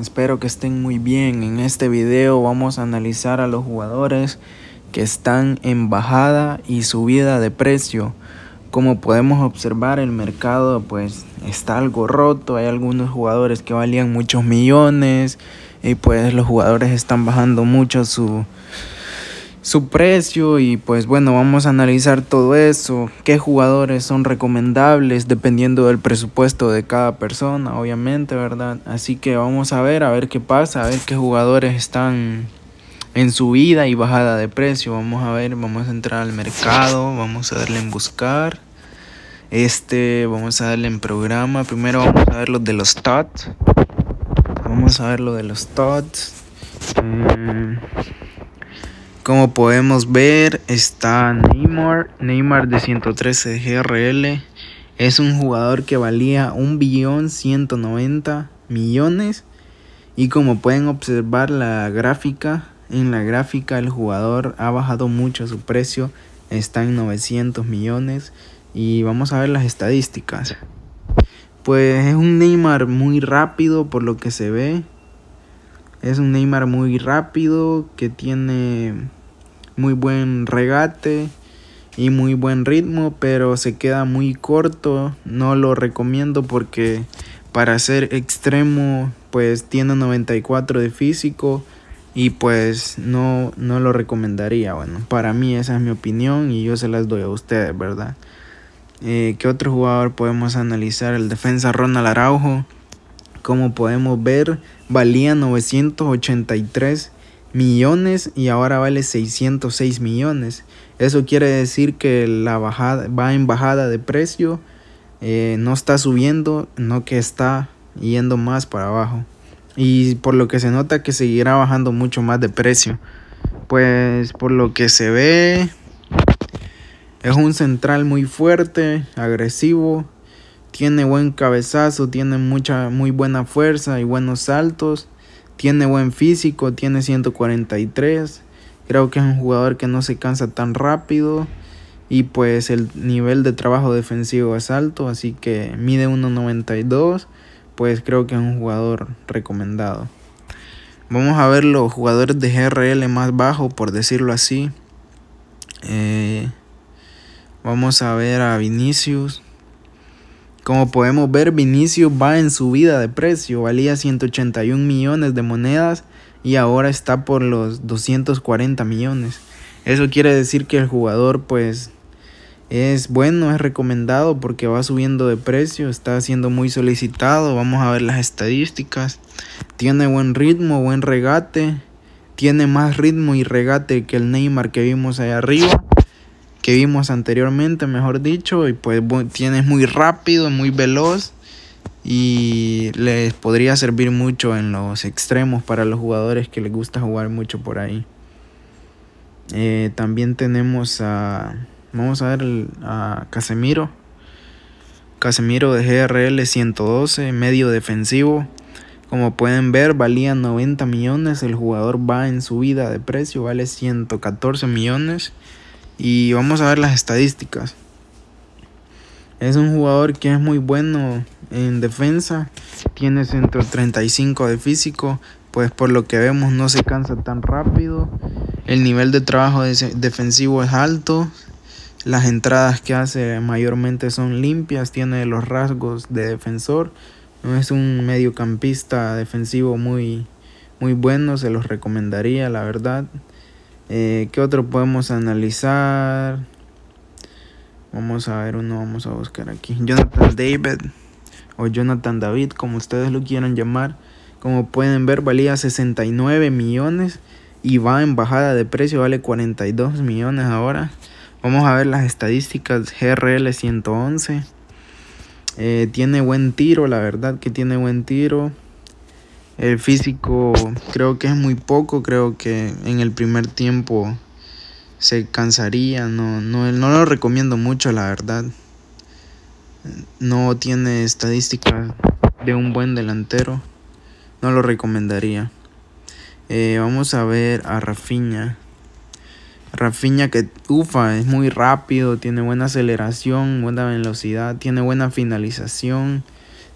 Espero que estén muy bien. En este video vamos a analizar a los jugadores que están en bajada y subida de precio. Como podemos observar el mercado pues está algo roto, hay algunos jugadores que valían muchos millones y pues los jugadores están bajando mucho su su precio y pues bueno, vamos a analizar todo eso, qué jugadores son recomendables dependiendo del presupuesto de cada persona, obviamente, ¿verdad? Así que vamos a ver, a ver qué pasa, a ver qué jugadores están en subida y bajada de precio. Vamos a ver, vamos a entrar al mercado, vamos a darle en buscar. Este, vamos a darle en programa. Primero vamos a ver lo de los TOTS Vamos a ver lo de los TOTS mm. Como podemos ver, está Neymar, Neymar de 113 GRL. Es un jugador que valía 190 millones. Y como pueden observar la gráfica, en la gráfica el jugador ha bajado mucho su precio, está en 900 millones. Y vamos a ver las estadísticas. Pues es un Neymar muy rápido por lo que se ve. Es un Neymar muy rápido que tiene muy buen regate y muy buen ritmo, pero se queda muy corto. No lo recomiendo porque para ser extremo pues tiene 94 de físico y pues no, no lo recomendaría. Bueno, para mí esa es mi opinión y yo se las doy a ustedes, ¿verdad? Eh, ¿Qué otro jugador podemos analizar? El defensa Ronald Araujo. Como podemos ver, valía 983 millones y ahora vale 606 millones. Eso quiere decir que la bajada va en bajada de precio, eh, no está subiendo, no que está yendo más para abajo. Y por lo que se nota que seguirá bajando mucho más de precio. Pues por lo que se ve, es un central muy fuerte, agresivo, tiene buen cabezazo, tiene mucha muy buena fuerza y buenos saltos. Tiene buen físico, tiene 143. Creo que es un jugador que no se cansa tan rápido. Y pues el nivel de trabajo defensivo es alto, así que mide 1.92. Pues creo que es un jugador recomendado. Vamos a ver los jugadores de GRL más bajo, por decirlo así. Eh, vamos a ver a Vinicius, como podemos ver, Vinicius va en subida de precio, valía 181 millones de monedas y ahora está por los 240 millones. Eso quiere decir que el jugador pues es bueno, es recomendado porque va subiendo de precio, está siendo muy solicitado, vamos a ver las estadísticas. Tiene buen ritmo, buen regate, tiene más ritmo y regate que el Neymar que vimos allá arriba que vimos anteriormente, mejor dicho, y pues tienes muy rápido, muy veloz y les podría servir mucho en los extremos para los jugadores que les gusta jugar mucho por ahí. Eh, también tenemos a, vamos a ver, a Casemiro. Casemiro de GRL 112, medio defensivo. Como pueden ver, valía 90 millones. El jugador va en subida de precio, vale 114 millones. Y vamos a ver las estadísticas. Es un jugador que es muy bueno en defensa. Tiene 135 de físico. Pues por lo que vemos no se cansa tan rápido. El nivel de trabajo defensivo es alto. Las entradas que hace mayormente son limpias. Tiene los rasgos de defensor. Es un mediocampista defensivo muy, muy bueno. Se los recomendaría, la verdad. Eh, ¿Qué otro podemos analizar? Vamos a ver uno, vamos a buscar aquí. Jonathan David o Jonathan David, como ustedes lo quieran llamar. Como pueden ver, valía 69 millones y va en bajada de precio, vale 42 millones ahora. Vamos a ver las estadísticas GRL 111. Eh, tiene buen tiro, la verdad que tiene buen tiro. El físico creo que es muy poco, creo que en el primer tiempo se cansaría, no, no, lo recomiendo mucho la verdad. No tiene estadística de un buen delantero, no lo recomendaría. Eh, vamos a ver a Rafiña. Rafiña que ufa, es muy rápido, tiene buena aceleración, buena velocidad, tiene buena finalización.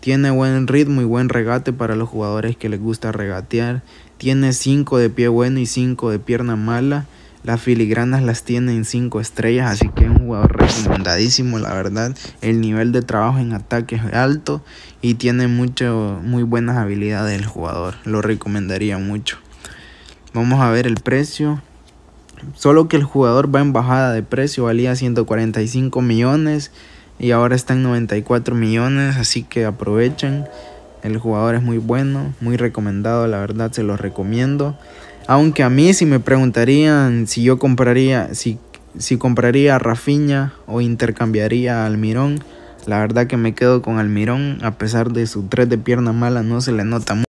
Tiene buen ritmo y buen regate para los jugadores que les gusta regatear. Tiene 5 de pie bueno y 5 de pierna mala. Las filigranas las tiene en 5 estrellas, así que es un jugador recomendadísimo, la verdad. El nivel de trabajo en ataque es alto y tiene mucho, muy buenas habilidades el jugador. Lo recomendaría mucho. Vamos a ver el precio. Solo que el jugador va en bajada de precio, valía 145 millones y ahora está en 94 millones, así que aprovechen. El jugador es muy bueno, muy recomendado, la verdad se lo recomiendo. Aunque a mí si me preguntarían si yo compraría, si, si compraría a Rafinha o intercambiaría a Almirón, la verdad que me quedo con Almirón, a pesar de su 3 de pierna mala no se le nota mucho.